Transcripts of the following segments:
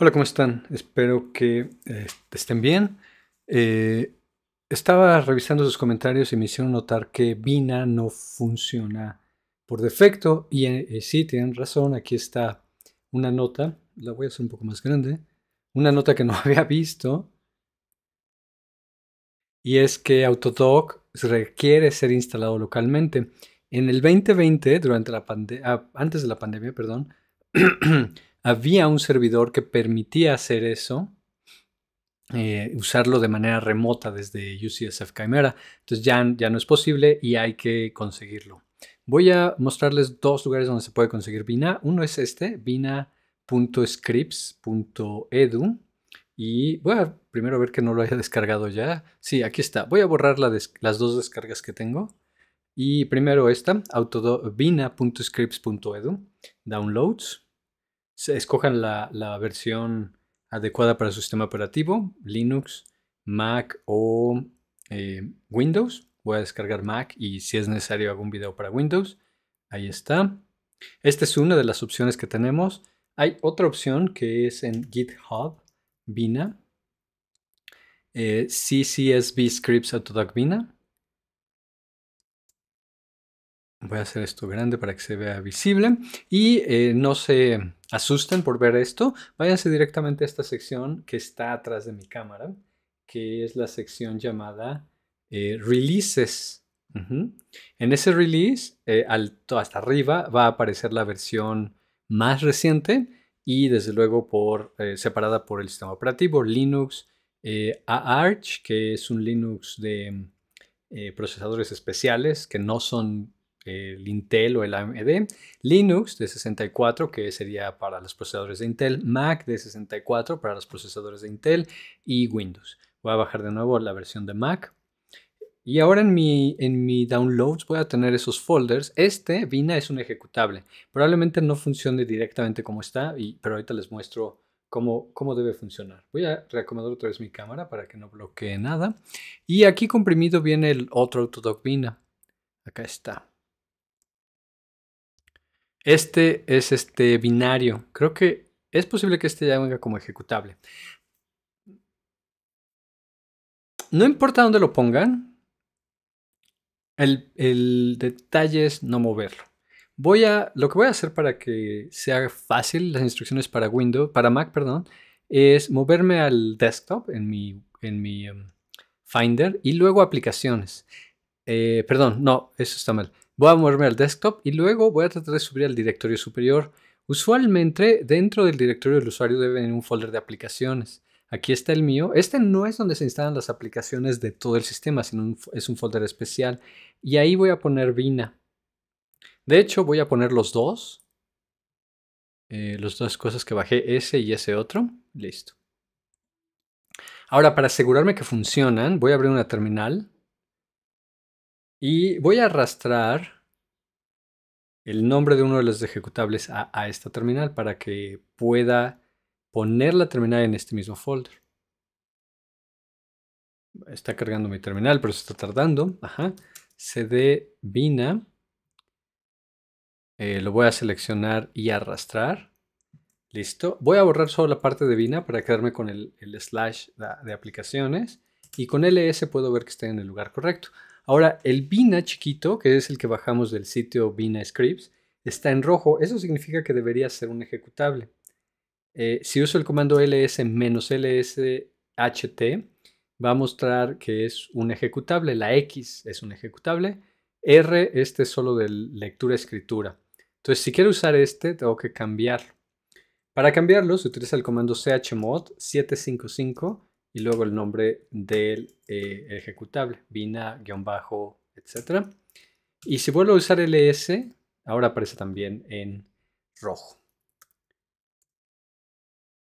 Hola, ¿cómo están? Espero que eh, estén bien. Eh, estaba revisando sus comentarios y me hicieron notar que Vina no funciona por defecto. Y eh, sí, tienen razón. Aquí está una nota. La voy a hacer un poco más grande. Una nota que no había visto. Y es que Autodoc requiere ser instalado localmente. En el 2020, durante la ah, antes de la pandemia, perdón, había un servidor que permitía hacer eso, eh, usarlo de manera remota desde UCSF Chimera. Entonces ya, ya no es posible y hay que conseguirlo. Voy a mostrarles dos lugares donde se puede conseguir Vina. Uno es este, vina.scripts.edu. Y voy a primero ver que no lo haya descargado ya. Sí, aquí está. Voy a borrar las dos descargas que tengo. Y primero esta, vina.scripts.edu, downloads escojan la, versión adecuada para su sistema operativo, Linux, Mac o eh, Windows. Voy a descargar Mac y si es necesario hago un video para Windows. Ahí está. Esta es una de las opciones que tenemos. Hay otra opción que es en GitHub, Vina. Eh, CCSB Scripts Autodoc Vina. voy a hacer esto grande para que se vea visible y eh, no se asusten por ver esto, váyanse directamente a esta sección que está atrás de mi cámara, que es la sección llamada eh, Releases. En ese release, eh, hasta arriba, va a aparecer la versión más reciente y desde luego por, separada por el sistema operativo Linux Arch, que es un Linux de... procesadores especiales que no son el Intel o el AMD, Linux de 64 que sería para los procesadores de Intel, Mac de 64 para los procesadores de Intel y Windows. Voy a bajar de nuevo la versión de Mac. Y ahora en mi, en mi downloads voy a tener esos folders. Este Vina es un ejecutable. Probablemente no funcione directamente como está, pero ahorita les muestro Cómo, cómo, debe funcionar. Voy a reacomodar otra vez mi cámara para que no bloquee nada. Y aquí comprimido viene el otro Autodoc Vina. Acá está. Este es este binario. Creo que es posible que este ya venga como ejecutable. No importa dónde lo pongan, el, el, detalle es no moverlo. Voy a, lo que voy a hacer para que sea fácil las instrucciones para Windows, para Mac, perdón, es moverme al desktop en mi, en mi um, Finder y luego aplicaciones. Eh, perdón, no, eso está mal. Voy a moverme al desktop y luego voy a tratar de subir al directorio superior. Usualmente dentro del directorio del usuario debe venir un folder de aplicaciones. Aquí está el mío. Este no es donde se instalan las aplicaciones de todo el sistema, sino es un folder especial. Y ahí voy a poner Vina. De hecho, voy a poner los dos. Eh, las dos cosas que bajé, ese y ese otro. Listo. Ahora, para asegurarme que funcionan, voy a abrir una terminal. Y voy a arrastrar el nombre de uno de los ejecutables a, esta terminal para que pueda poner la terminal en este mismo folder. Está cargando mi terminal, pero se está tardando. Ajá. CD Vina. Eh, lo voy a seleccionar y arrastrar. Listo. Voy a borrar solo la parte de Vina para quedarme con el, slash de, de aplicaciones. Y con LS puedo ver que está en el lugar correcto. Ahora, el Bina chiquito, que es el que bajamos del sitio Bina Scripts, está en rojo. Eso significa que debería ser un ejecutable. Eh, si uso el comando ls-lsht, va a mostrar que es un ejecutable. La X es un ejecutable. R, este es solo de lectura-escritura. Entonces, si quiero usar este, tengo que cambiarlo. Para cambiarlo, se utiliza el comando chmod 755 y luego el nombre del eh, ejecutable, vina-etcétera. Y si vuelvo a usar ls, ahora aparece también en rojo.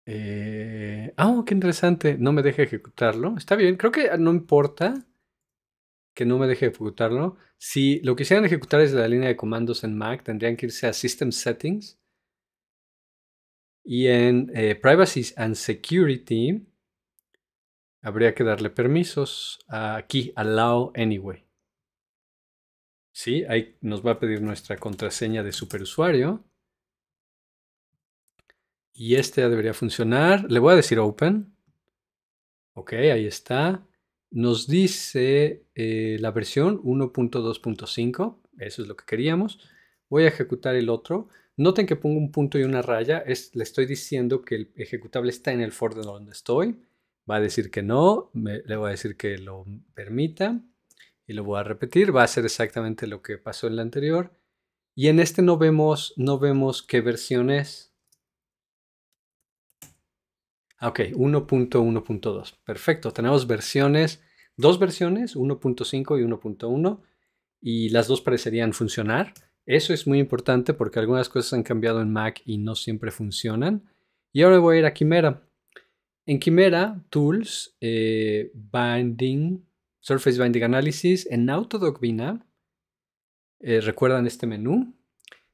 Eh, ah, qué interesante. No me deja ejecutarlo. Está bien, creo que no importa que no me deje ejecutarlo. Si lo quisieran ejecutar desde la línea de comandos en Mac, tendrían que irse a System Settings. Y en eh, Privacy and Security habría que darle permisos aquí, allow anyway. ¿Sí? Ahí nos va a pedir nuestra contraseña de superusuario. Y este ya debería funcionar. Le voy a decir open. Ok, ahí está. Nos dice eh, la versión 1.2.5. Eso es lo que queríamos. Voy a ejecutar el otro. Noten que pongo un punto y una raya. Es, le estoy diciendo que el ejecutable está en el for de donde estoy va a decir que no, le voy a decir que lo permita y lo voy a repetir, va a ser exactamente lo que pasó en la anterior. Y en este no vemos, no vemos qué versión es. Ah, ok, 1.1.2. Perfecto, tenemos versiones, dos versiones, 1.5 y 1.1, y las dos parecerían funcionar. Eso es muy importante porque algunas cosas han cambiado en Mac y no siempre funcionan. Y ahora voy a ir a Quimera. En Quimera, Tools, eh, Binding, Surface Binding Analysis, en Autodoc Vina, eh, recuerdan este menú,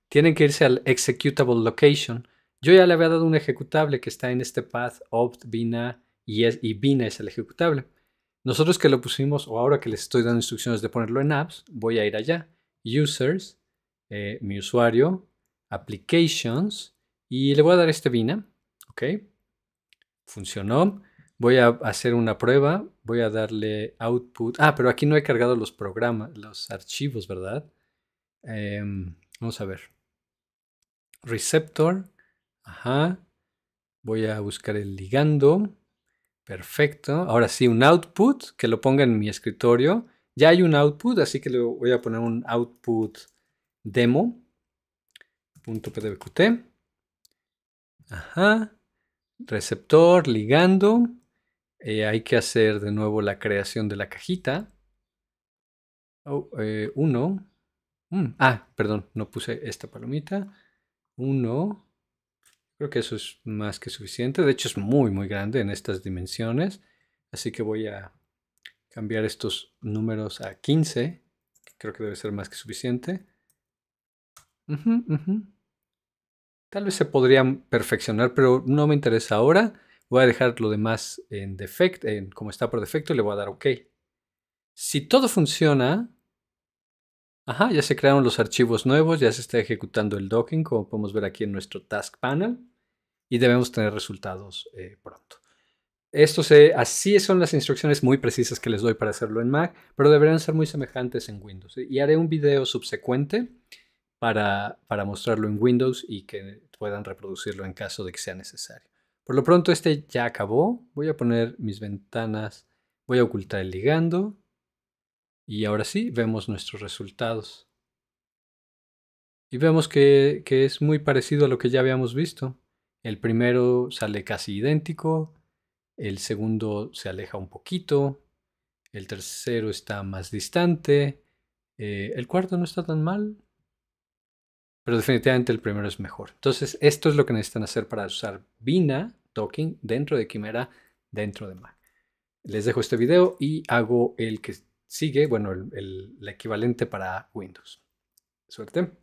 tienen que irse al Executable Location. Yo ya le había dado un ejecutable que está en este path, opt, Vina, y, es, Vina es el ejecutable. Nosotros que lo pusimos, o ahora que les estoy dando instrucciones de ponerlo en apps, voy a ir allá. Users, eh, mi usuario, Applications, y le voy a dar este Vina, ¿ok? funcionó. Voy a hacer una prueba, voy a darle output. Ah, pero aquí no he cargado los programas, los archivos, ¿verdad? Em, vamos a ver. Receptor, ajá. Voy a buscar el ligando. Perfecto. Ahora sí, un output que lo ponga en mi escritorio. Ya hay un output, así que le voy a poner un output demo.pdbqt. Ajá receptor, ligando. Eh, hay que hacer de nuevo la creación de la cajita. Oh, eh, uno. Mm, ah, perdón, no puse esta palomita. Uno. Creo que eso es más que suficiente. De hecho, es muy, muy grande en estas dimensiones. Así que voy a cambiar estos números a 15. creo que debe ser más que suficiente. Tal vez se podrían perfeccionar, pero no me interesa ahora. Voy a dejar lo demás en defecto, en como está por defecto, y le voy a dar OK. Si todo funciona, ya se crearon los archivos nuevos, ya se está ejecutando el docking, como podemos ver aquí en nuestro task panel, y debemos tener resultados eh, pronto. Esto se, así son las instrucciones muy precisas que les doy para hacerlo en Mac, pero deberían ser muy semejantes en Windows. Y haré un video subsecuente para, mostrarlo en Windows y que puedan reproducirlo en caso de que sea necesario. Por lo pronto este ya acabó. Voy a poner mis ventanas, voy a ocultar el ligando y ahora sí vemos nuestros resultados. Y vemos que, es muy parecido a lo que ya habíamos visto. El primero sale casi idéntico, el segundo se aleja un poquito, el tercero está más distante, eh, el cuarto no está tan mal, pero definitivamente el primero es mejor. Entonces, esto es lo que necesitan hacer para usar Vina Token dentro de Quimera, dentro de Mac. Les dejo este video y hago el que sigue, bueno, el, el equivalente para Windows. Suerte.